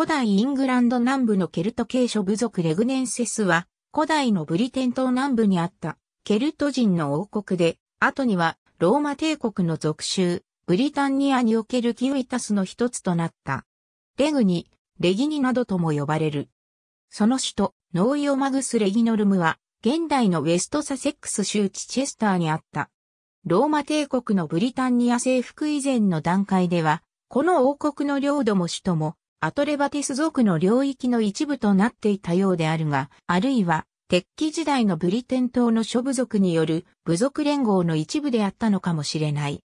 古代イングランド南部のケルト系諸部族レグネンセスは、古代のブリテン島南部にあったケルト人の王国で、後にはローマ帝国の属州、ブリタンニアにおけるキウイタスの一つとなった。レグニ、レギニなどとも呼ばれる。その首都、ノーイオマグス・レギノルムは、現代のウェストサセックス州チチェスターにあった。ローマ帝国のブリタンニア征服以前の段階では、この王国の領土も首都も、アトレバティス族の領域の一部となっていたようであるが、あるいは、鉄器時代のブリテン島の諸部族による部族連合の一部であったのかもしれない。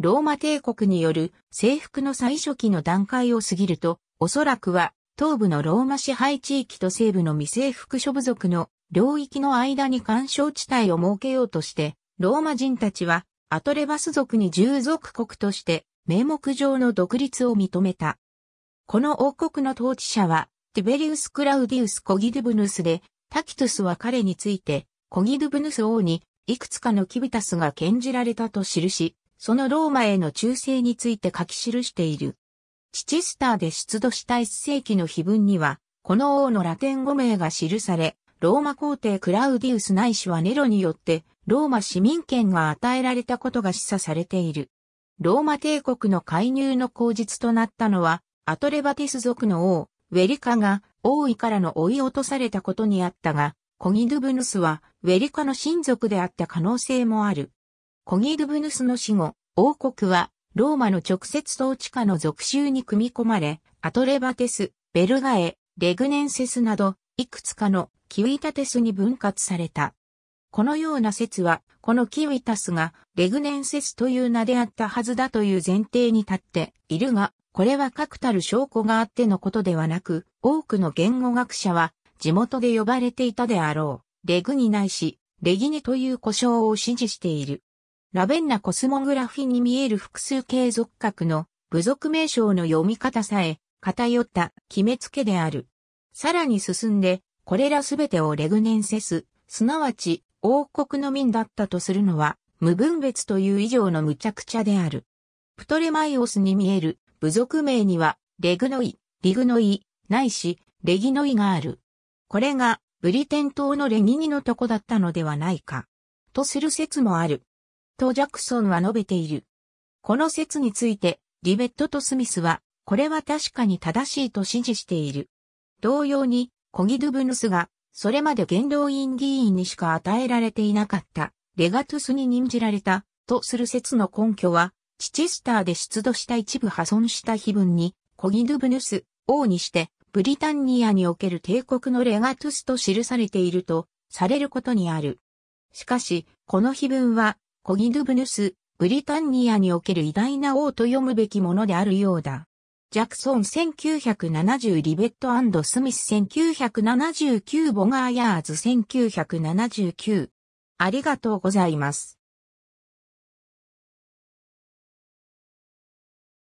ローマ帝国による征服の最初期の段階を過ぎると、おそらくは東部のローマ支配地域と西部の未征服諸部族の領域の間に干渉地帯を設けようとして、ローマ人たちはアトレバス族に従属国として名目上の独立を認めた。この王国の統治者は、ティベリウス・クラウディウス・コギドゥブヌスで、タキトゥスは彼について、コギドゥブヌス王に、いくつかのキビタスが献じられたと記し、そのローマへの忠誠について書き記している。チチスターで出土した1世紀の碑文には、この王のラテン語名が記され、ローマ皇帝クラウディウスないしはネロによって、ローマ市民権が与えられたことが示唆されている。ローマ帝国の介入の口実となったのは、アトレバティス族の王、ウェリカが王位からの追い落とされたことにあったが、コギドゥブヌスはウェリカの親族であった可能性もある。コギドゥブヌスの死後、王国はローマの直接統治下の属州に組み込まれ、アトレバテス、ベルガエ、レグネンセスなど、いくつかのキウイタテスに分割された。このような説は、このキウイタスがレグネンセスという名であったはずだという前提に立っているが、これは確たる証拠があってのことではなく、多くの言語学者は地元で呼ばれていたであろう、レグにないし、レギネという故障を支持している。ラベンナコスモグラフィに見える複数形属格の部族名称の読み方さえ偏った決めつけである。さらに進んで、これらすべてをレグネンセス、すなわち王国の民だったとするのは、無分別という以上の無茶苦茶である。プトレマイオスに見える部族名には、レグノイ、リグノイ、ないし、レギノイがある。これが、ブリテン島のレギニのとこだったのではないか。とする説もある。とジャクソンは述べている。この説について、リベットとスミスは、これは確かに正しいと指示している。同様に、コギドゥブヌスが、それまで元老院議員にしか与えられていなかった、レガトゥスに任じられた、とする説の根拠は、チチェスターで出土した一部破損した碑文に、コギドゥブヌス、王にして、ブリタンニアにおける帝国のレガトゥスと記されていると、されることにある。しかし、この碑文は、コギドゥブヌス、ブリタンニアにおける偉大な王と読むべきものであるようだ。ジャクソン1970リベットスミス1979ボガーヤーズ1979ありがとうございます。